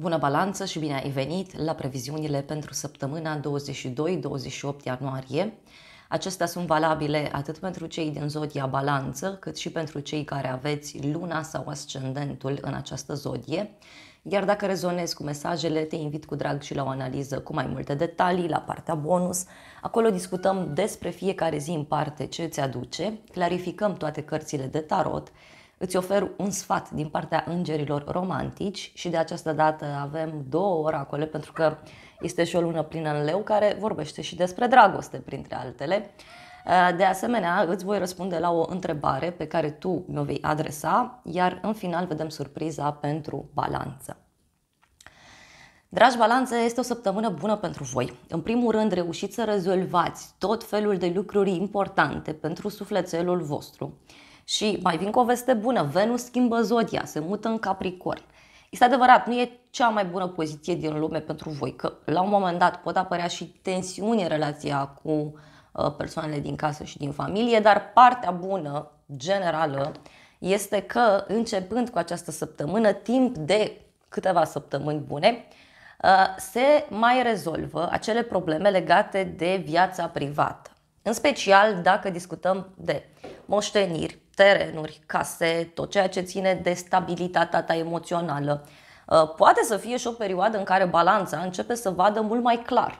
Bună balanță și bine ai venit la previziunile pentru săptămâna 22-28 ianuarie. Acestea sunt valabile atât pentru cei din zodia balanță, cât și pentru cei care aveți luna sau ascendentul în această zodie. Iar dacă rezonezi cu mesajele, te invit cu drag și la o analiză cu mai multe detalii, la partea bonus. Acolo discutăm despre fiecare zi în parte ce îți aduce, clarificăm toate cărțile de tarot, îți ofer un sfat din partea îngerilor romantici și de această dată avem două oracole pentru că este și o lună plină în leu care vorbește și despre dragoste printre altele. Eh, de asemenea, îți voi răspunde la o întrebare pe care tu mi-o vei adresa, iar în final vedem surpriza pentru balanță. Dragi balanțe, este o săptămână bună pentru voi. În primul rând, reușiți să rezolvați tot felul de lucruri importante pentru sufletelul vostru. Și mai vin cu o veste bună, Venus schimbă zodia, se mută în Capricorn. Este adevărat, nu e cea mai bună poziție din lume pentru voi, că la un moment dat pot apărea și tensiuni în relația cu uh, persoanele din casă și din familie, dar partea bună, generală, este că începând cu această săptămână, timp de câteva săptămâni bune, uh, se mai rezolvă acele probleme legate de viața privată. În special dacă discutăm de moșteniri, terenuri, case, tot ceea ce ține de stabilitatea ta emoțională. Uh, poate să fie și o perioadă în care balanța începe să vadă mult mai clar.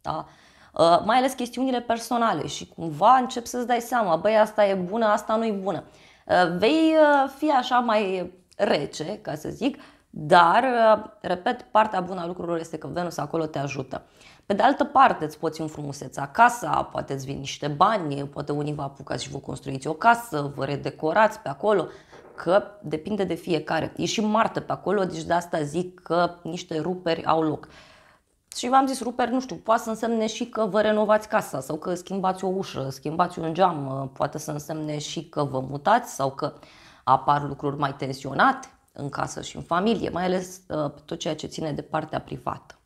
Da? Uh, mai ales chestiunile personale și cumva încep să-ți dai seama, băi, asta e bună, asta nu e bună. Uh, vei fi așa mai rece, ca să zic, dar, uh, repet, partea bună a lucrurilor este că Venus acolo te ajută. Pe de altă parte, îți poți înfrumuseța casa, poate îți vin niște bani, poate unii vă apucați și vă construiți o casă, vă redecorați pe acolo, că depinde de fiecare. E și Marte pe acolo, deci de asta zic că niște ruperi au loc. Și v-am zis, ruperi, nu știu, poate să însemne și că vă renovați casa sau că schimbați o ușă, schimbați un geam, poate să însemne și că vă mutați sau că apar lucruri mai tensionate în casă și în familie, mai ales uh, tot ceea ce ține de partea privată.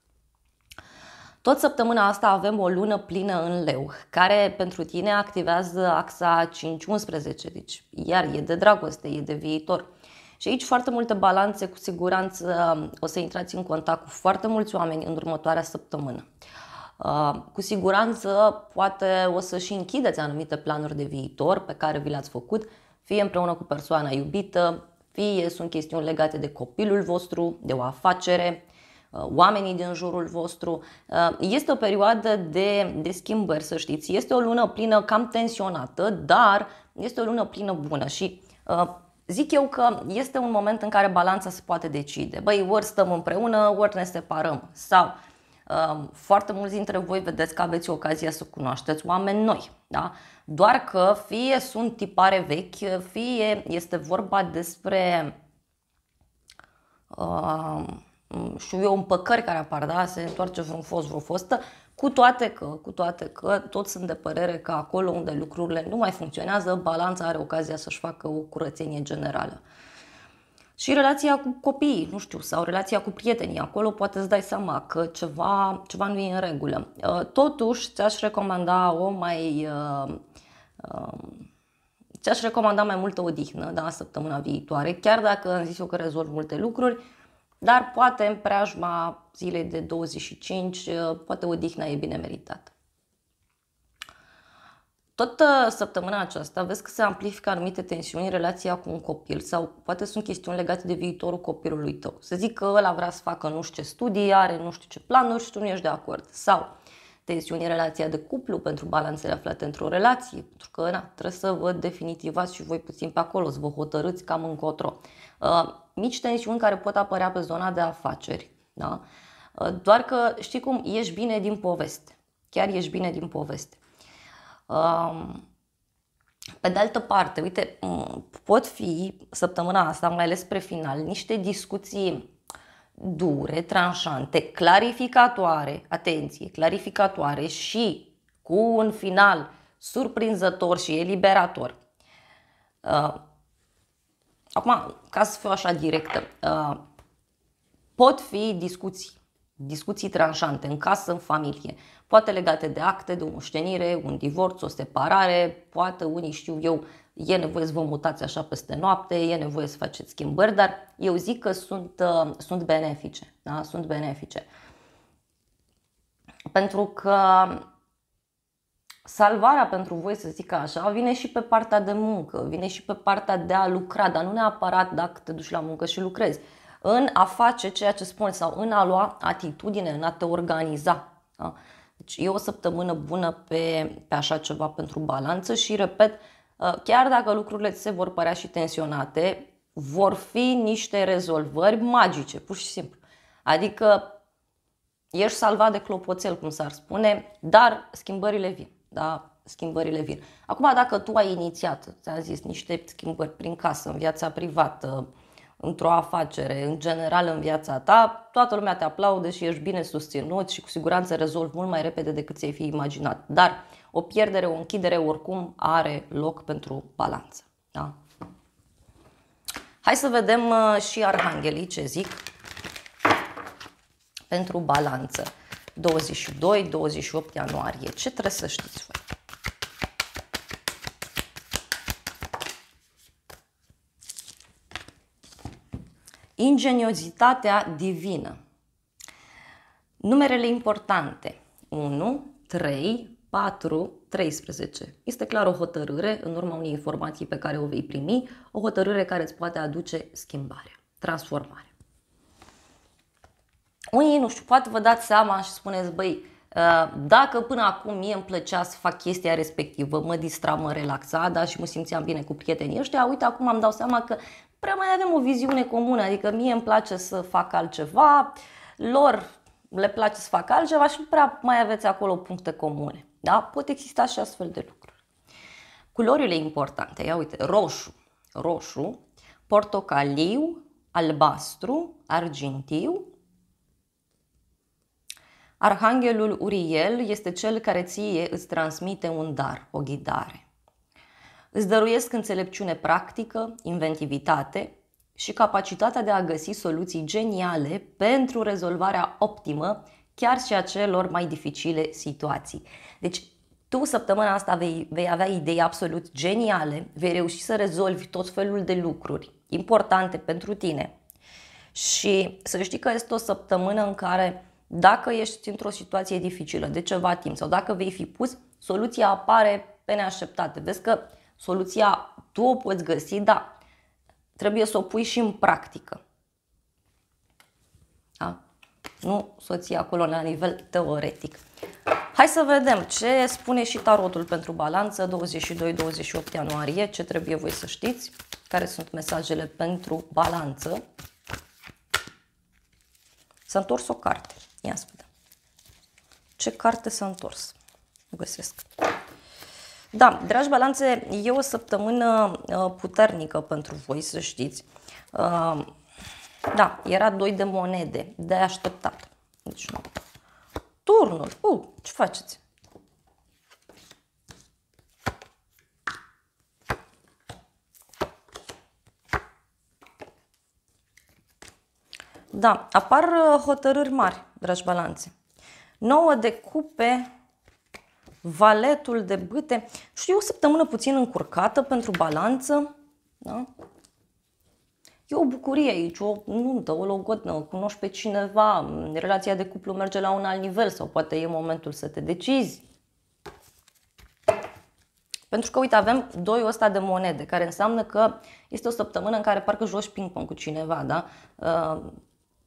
Tot săptămâna asta avem o lună plină în leu, care pentru tine activează axa 5-11, deci iar e de dragoste, e de viitor. Și aici foarte multe balanțe, cu siguranță um, o să intrați în contact cu foarte mulți oameni în următoarea săptămână. Uh, cu siguranță poate o să și închideți anumite planuri de viitor pe care vi le-ați făcut, fie împreună cu persoana iubită, fie sunt chestiuni legate de copilul vostru, de o afacere, uh, oamenii din jurul vostru. Uh, este o perioadă de, de schimbări, să știți. Este o lună plină cam tensionată, dar este o lună plină bună și uh, Zic eu că este un moment în care balanța se poate decide. Băi, ori stăm împreună, ori ne separăm. Sau Ehm, foarte mulți dintre voi vedeți că aveți ocazia să cunoașteți oameni noi. Da? Doar că fie sunt tipare vechi, fie este vorba despre uh, ehm, știu eu, împăcări care apar, da? se întoarce vreun fost, vreo fostă, cu toate că, cu toate că, toți sunt de părere că acolo unde lucrurile nu mai funcționează, balanța are ocazia să-și facă o curățenie generală și relația cu copiii, nu știu, sau relația cu prietenii. Acolo poate îți dai seama că ceva, ceva nu e în regulă. Uh, totuși, ți-aș recomanda o mai... Uh, um, ți-aș recomanda mai multă odihnă da, săptămâna viitoare, chiar dacă am zis eu că rezolv multe lucruri, dar poate în preajma zilei de 25, uh, poate odihna e bine meritată toată săptămâna aceasta vezi că se amplifică anumite tensiuni în relația cu un copil sau poate sunt chestiuni legate de viitorul copilului tău. Să zic că ăla vrea să facă nu știu ce studii, are nu știu ce planuri și tu nu ești de acord. Sau tensiuni în relația de cuplu pentru balanțele aflate într-o relație, pentru că na, trebuie să vă definitivați și voi puțin pe acolo, să vă hotărâți cam încotro. Uh, mici tensiuni care pot apărea pe zona de afaceri, da? Uh, doar că știi cum, ești bine din poveste, chiar ești bine din poveste. Pe de altă parte, uite, pot fi săptămâna asta, mai ales spre final, niște discuții dure, tranșante, clarificatoare, atenție, clarificatoare și cu un final surprinzător și eliberator. Uh, acum, ca să fiu așa directă, uh, pot fi discuții discuții tranșante în casă, în familie, poate legate de acte, de o moștenire, un divorț, o separare, poate unii știu eu, e nevoie să vă mutați așa peste noapte, e nevoie să faceți schimbări, dar eu zic că sunt, uh, sunt benefice. Da? Sunt benefice. Pentru că salvarea pentru voi, să zic așa, vine și pe partea de muncă, vine și pe partea de a lucra, dar nu neapărat dacă te duci la muncă și lucrezi în a face ceea ce spun sau în a lua atitudine, în a te organiza. Da? Deci e o săptămână bună pe, pe așa ceva pentru balanță și, repet, ă, chiar dacă lucrurile se vor părea și tensionate, vor fi niște rezolvări magice, pur și simplu. Adică ești salvat de clopoțel, cum s-ar spune, dar schimbările vin. Da? Schimbările vin. Acum, dacă tu ai inițiat, ți-am zis, niște schimbări prin casă, în viața privată, într-o afacere, în general în viața ta, toată lumea te aplaude și ești bine susținut și cu siguranță rezolvi mult mai repede decât ți-ai fi imaginat. Dar o pierdere, o închidere oricum are loc pentru balanță. Da? Hai să vedem uh, și arhanghelii ce zic pentru balanță. 22-28 ianuarie. Ce trebuie să știți voi? Ingeniozitatea divină. Numerele importante. 1, 3, 4, 13. Este clar o hotărâre în urma unei informații pe care o vei primi, o hotărâre care îți poate aduce schimbare, transformare. Unii, nu știu, poate vă dați seama și spuneți, băi, Uh, dacă până acum mie îmi plăcea să fac chestia respectivă, mă distram, mă relaxa da, și mă simțeam bine cu prietenii ăștia, uite acum am dau seama că prea mai avem o viziune comună, adică mie îmi place să fac altceva, lor le place să facă altceva și nu prea mai aveți acolo puncte comune. Da? Pot exista și astfel de lucruri. Culorile importante, ia uite, roșu, roșu, portocaliu, albastru, argintiu, Arhanghelul Uriel este cel care ție îți transmite un dar, o ghidare. Îți dăruiesc înțelepciune practică, inventivitate și capacitatea de a găsi soluții geniale pentru rezolvarea optimă chiar și a celor mai dificile situații. Deci tu săptămâna asta vei, vei avea idei absolut geniale, vei reuși să rezolvi tot felul de lucruri importante pentru tine. Și să știi că este o săptămână în care dacă ești într-o situație dificilă de ceva timp sau dacă vei fi pus, soluția apare pe neașteptate. Vezi că soluția tu o poți găsi, da, trebuie să o pui și în practică. Da? Nu soția acolo la nivel teoretic. Hai să vedem ce spune și tarotul pentru balanță 22-28 ianuarie, ce trebuie voi să știți, care sunt mesajele pentru balanță. S-a întors o carte. Ia să vedem. Ce carte s-a întors? O găsesc. Da, dragi balanțe, e o săptămână uh, puternică pentru voi, să știți. Uh, da, era doi de monede, de așteptat. Deci nu. Turnul, uh, ce faceți? Da, apar uh, hotărâri mari, dragi balanțe. 9 de cupe, valetul de bâte. Știu, o săptămână puțin încurcată pentru balanță. Da? E o bucurie aici, o nuntă, o logodnă, cunoști pe cineva, relația de cuplu merge la un alt nivel sau poate e momentul să te decizi. Pentru că, uite, avem doi ăsta de monede, care înseamnă că este o săptămână în care parcă joci ping-pong cu cineva, da? Uh,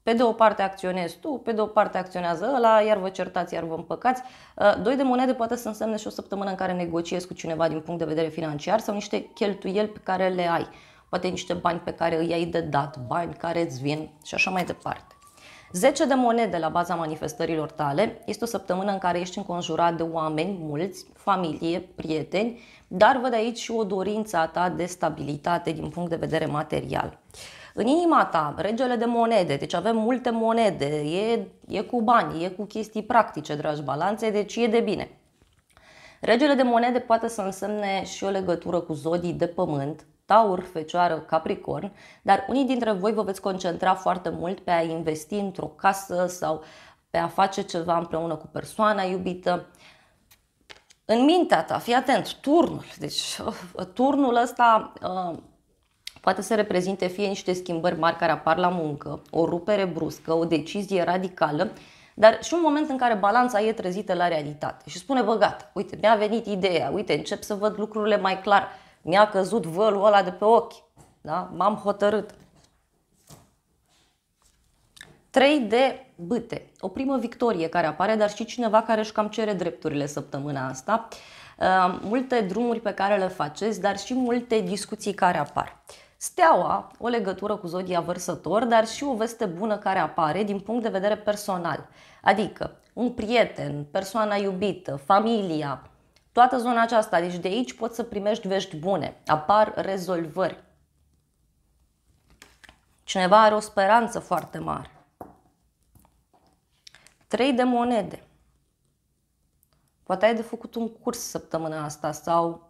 pe de o parte acționezi tu, pe de o parte acționează ăla, iar vă certați, iar vă împăcați. Ă, doi de monede poate să însemne și o săptămână în care negociezi cu cineva din punct de vedere financiar sau niște cheltuieli pe care le ai. Poate niște bani pe care îi ai de dat, bani care îți vin și așa mai departe. 10 de monede la baza manifestărilor tale este o săptămână în care ești înconjurat de oameni mulți, familie, prieteni, dar văd aici și o dorință a ta de stabilitate din punct de vedere material în inima ta, regele de monede, deci avem multe monede, e, e cu bani, e cu chestii practice, dragi balanțe, deci e de bine. Regele de monede poate să însemne și o legătură cu zodii de pământ, Taur, Fecioară, Capricorn, dar unii dintre voi vă veți concentra foarte mult pe a investi într-o casă sau pe a face ceva împreună cu persoana iubită. În mintea ta, fii atent, turnul. Deci, turnul ăsta uh, poate să reprezinte fie niște schimbări mari care apar la muncă, o rupere bruscă, o decizie radicală, dar și un moment în care balanța e trezită la realitate și spune, bă, gata, uite, mi-a venit ideea, uite, încep să văd lucrurile mai clar, mi-a căzut vălul ăla de pe ochi, da? m-am hotărât. 3 de băte, o primă victorie care apare, dar și cineva care își cam cere drepturile săptămâna asta, uh, multe drumuri pe care le faceți, dar și multe discuții care apar. Steaua, o legătură cu zodia vărsător, dar și o veste bună care apare din punct de vedere personal, adică un prieten, persoana iubită, familia, toată zona aceasta, deci de aici poți să primești vești bune, apar rezolvări. Cineva are o speranță foarte mare. Trei de monede. Poate ai de făcut un curs săptămâna asta sau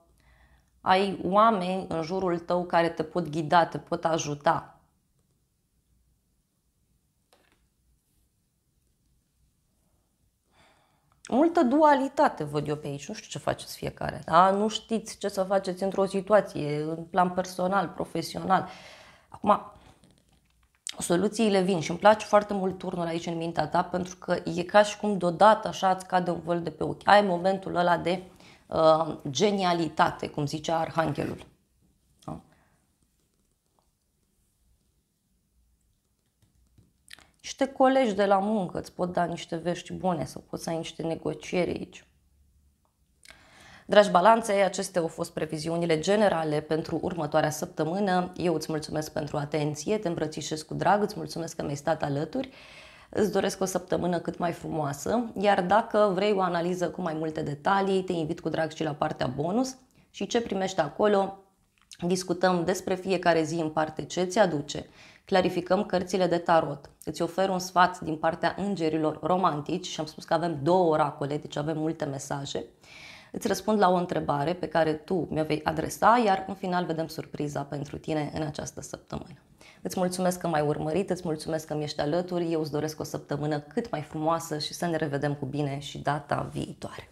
ai oameni în jurul tău care te pot ghida, te pot ajuta. Multă dualitate văd eu pe aici, nu știu ce faceți fiecare, da? nu știți ce să faceți într-o situație, în plan personal, profesional. Acum, soluțiile vin și îmi place foarte mult turnul aici în mintea ta pentru că e ca și cum deodată așa îți cade un vol de pe ochi. Ai momentul ăla de Uh, genialitate, cum zicea Arhanghelul. Da. Niște colegi de la muncă îți pot da niște vești bune sau poți să ai niște negocieri aici. Dragi balanțe, acestea au fost previziunile generale pentru următoarea săptămână. Eu îți mulțumesc pentru atenție, te îmbrățișez cu drag, îți mulțumesc că mi-ai stat alături. Îți doresc o săptămână cât mai frumoasă, iar dacă vrei o analiză cu mai multe detalii, te invit cu drag și la partea bonus și ce primești acolo, discutăm despre fiecare zi în parte ce ți aduce, clarificăm cărțile de tarot, îți ofer un sfat din partea îngerilor romantici și am spus că avem două oracole, deci avem multe mesaje, îți răspund la o întrebare pe care tu mi-o vei adresa, iar în final vedem surpriza pentru tine în această săptămână. Îți mulțumesc că m-ai urmărit, îți mulțumesc că mi-ești alături, eu îți doresc o săptămână cât mai frumoasă și să ne revedem cu bine și data viitoare.